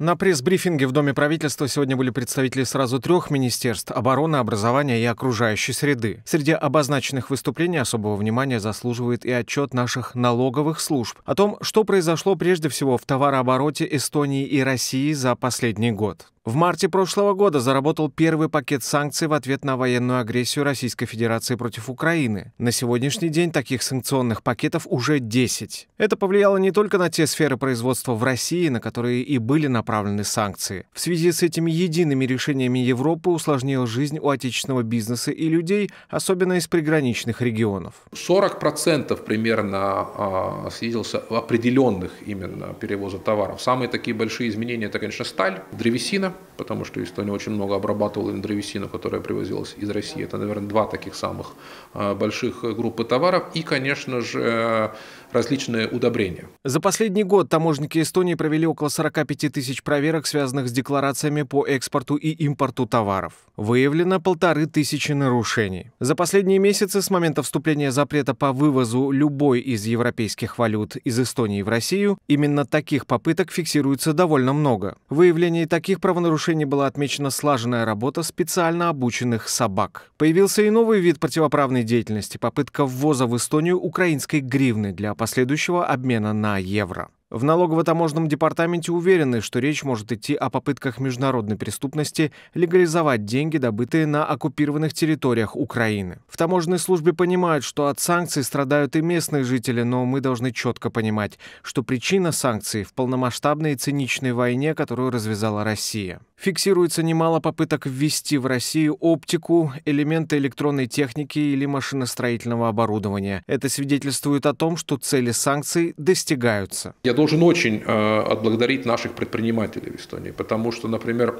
На пресс-брифинге в Доме правительства сегодня были представители сразу трех министерств – обороны, образования и окружающей среды. Среди обозначенных выступлений особого внимания заслуживает и отчет наших налоговых служб о том, что произошло прежде всего в товарообороте Эстонии и России за последний год. В марте прошлого года заработал первый пакет санкций в ответ на военную агрессию Российской Федерации против Украины. На сегодняшний день таких санкционных пакетов уже 10. Это повлияло не только на те сферы производства в России, на которые и были направлены санкции. В связи с этими едиными решениями Европы усложнил жизнь у отечественного бизнеса и людей, особенно из приграничных регионов. 40% примерно а, снизился в определенных именно перевоза товаров. Самые такие большие изменения – это, конечно, сталь, древесина, потому что Эстония очень много обрабатывала древесину, которая привозилась из России. Это, наверное, два таких самых э, больших группы товаров. И, конечно же, различные удобрения. За последний год таможенники Эстонии провели около 45 тысяч проверок, связанных с декларациями по экспорту и импорту товаров. Выявлено полторы тысячи нарушений. За последние месяцы с момента вступления запрета по вывозу любой из европейских валют из Эстонии в Россию именно таких попыток фиксируется довольно много. Выявление таких правонарушений нарушений была отмечена слаженная работа специально обученных собак. Появился и новый вид противоправной деятельности – попытка ввоза в Эстонию украинской гривны для последующего обмена на евро. В налогово-таможенном департаменте уверены, что речь может идти о попытках международной преступности легализовать деньги, добытые на оккупированных территориях Украины. В таможенной службе понимают, что от санкций страдают и местные жители, но мы должны четко понимать, что причина санкций в полномасштабной и циничной войне, которую развязала Россия. Фиксируется немало попыток ввести в Россию оптику, элементы электронной техники или машиностроительного оборудования. Это свидетельствует о том, что цели санкций достигаются. Я должен очень э, отблагодарить наших предпринимателей в Эстонии, потому что, например,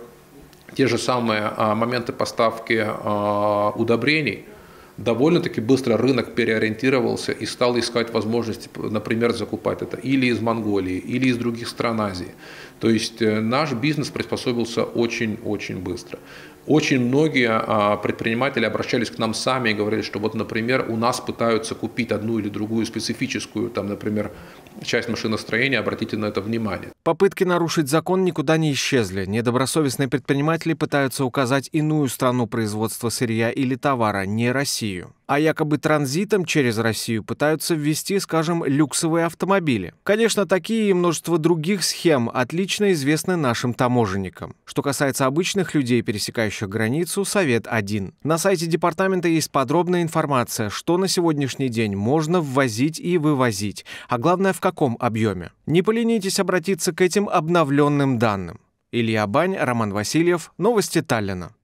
те же самые а, моменты поставки а, удобрений – довольно-таки быстро рынок переориентировался и стал искать возможности, например, закупать это или из Монголии, или из других стран Азии. То есть э, наш бизнес приспособился очень-очень быстро. Очень многие а, предприниматели обращались к нам сами и говорили, что вот, например, у нас пытаются купить одну или другую специфическую, там, например, часть машиностроения, обратите на это внимание. Попытки нарушить закон никуда не исчезли. Недобросовестные предприниматели пытаются указать иную страну производства сырья или товара, не Россию. Россию. А якобы транзитом через Россию пытаются ввести, скажем, люксовые автомобили. Конечно, такие и множество других схем отлично известны нашим таможенникам. Что касается обычных людей, пересекающих границу, совет один. На сайте департамента есть подробная информация, что на сегодняшний день можно ввозить и вывозить, а главное в каком объеме. Не поленитесь обратиться к этим обновленным данным. Илья Бань, Роман Васильев, Новости Таллина.